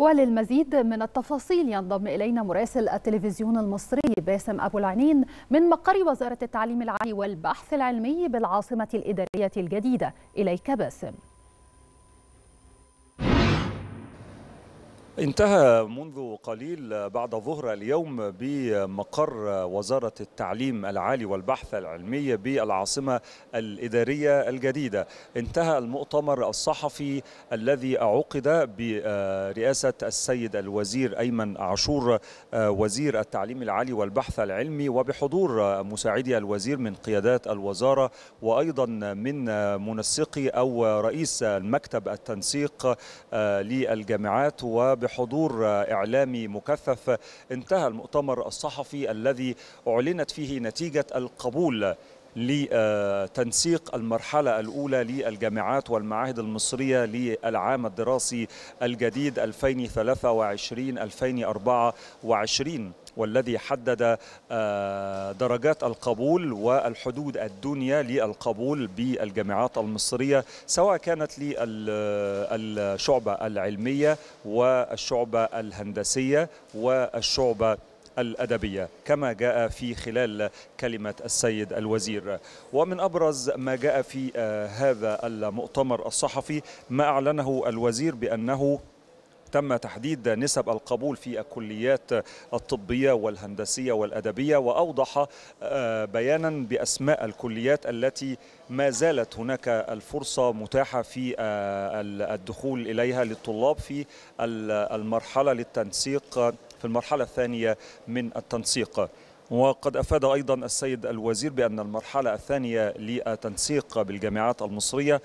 وللمزيد من التفاصيل ينضم إلينا مراسل التلفزيون المصري باسم أبو العنين من مقر وزارة التعليم العالي والبحث العلمي بالعاصمة الإدارية الجديدة إليك باسم انتهى منذ قليل بعد ظهر اليوم بمقر وزارة التعليم العالي والبحث العلمي بالعاصمة الإدارية الجديدة انتهى المؤتمر الصحفي الذي عقد برئاسة السيد الوزير أيمن عاشور وزير التعليم العالي والبحث العلمي وبحضور مساعدي الوزير من قيادات الوزارة وأيضا من منسقي أو رئيس المكتب التنسيق للجامعات وبحضور بحضور إعلامي مكثف انتهى المؤتمر الصحفي الذي أعلنت فيه نتيجة القبول لتنسيق المرحلة الأولى للجامعات والمعاهد المصرية للعام الدراسي الجديد 2023 2024 والذي حدد آه، درجات القبول والحدود الدنيا للقبول بالجامعات المصرية سواء كانت للشعبة العلمية والشعبة الهندسية والشعبة الأدبية كما جاء في خلال كلمة السيد الوزير ومن أبرز ما جاء في آه، هذا المؤتمر الصحفي ما أعلنه الوزير بأنه تم تحديد نسب القبول في الكليات الطبية والهندسية والأدبية وأوضح آه، بيانا بأسماء الكليات التي ما زالت هناك الفرصة متاحة في آه، الدخول إليها للطلاب في المرحلة للتنسيق في المرحلة الثانية من التنسيق وقد أفاد أيضا السيد الوزير بأن المرحلة الثانية للتنسيق بالجامعات المصرية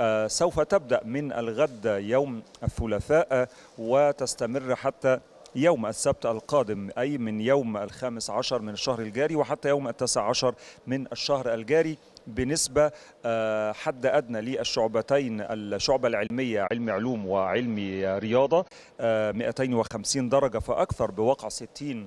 آه، سوف تبدأ من الغد يوم الثلاثاء آه، وتستمر حتى يوم السبت القادم أي من يوم الخامس عشر من الشهر الجاري وحتى يوم التاسع عشر من الشهر الجاري بنسبة آه، حد أدنى للشعبتين الشعبة العلمية علم علوم وعلم رياضة 250 درجة فأكثر بوقع 60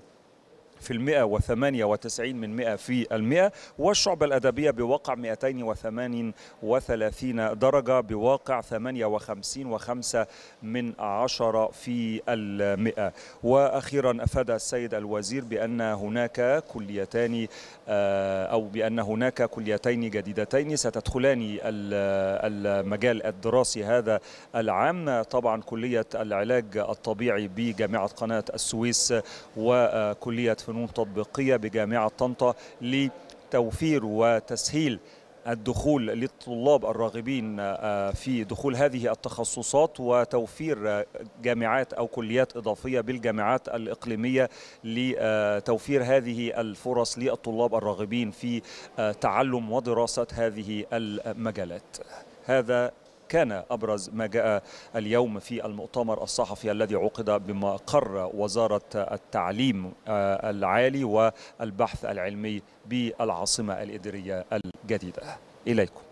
في المئة وثمانية وتسعين من مئة في المئة والشعب الأدبية بواقع 238 درجة بواقع 58 وخمسة من عشرة في المئة وأخيرا أفاد السيد الوزير بأن هناك كليتان آه، أو بأن هناك كليتين جديدتين ستدخلان المجال الدراسي هذا العام طبعا كلية العلاج الطبيعي بجامعة قناة السويس وكلية فنون تطبيقية بجامعة طنطا لتوفير وتسهيل الدخول للطلاب الراغبين آه، في دخول هذه التخصصات وتوفير جامعات أو كليات إضافية بالجامعات الإقليمية لتوفير هذه الفرص للطلاب الراغبين في آه، تعلم ودراسة هذه المجالات هذا كان أبرز ما جاء اليوم في المؤتمر الصحفي الذي عقد بمقر وزارة التعليم آه، العالي والبحث العلمي بالعاصمة الإدارية الجديدة إليكم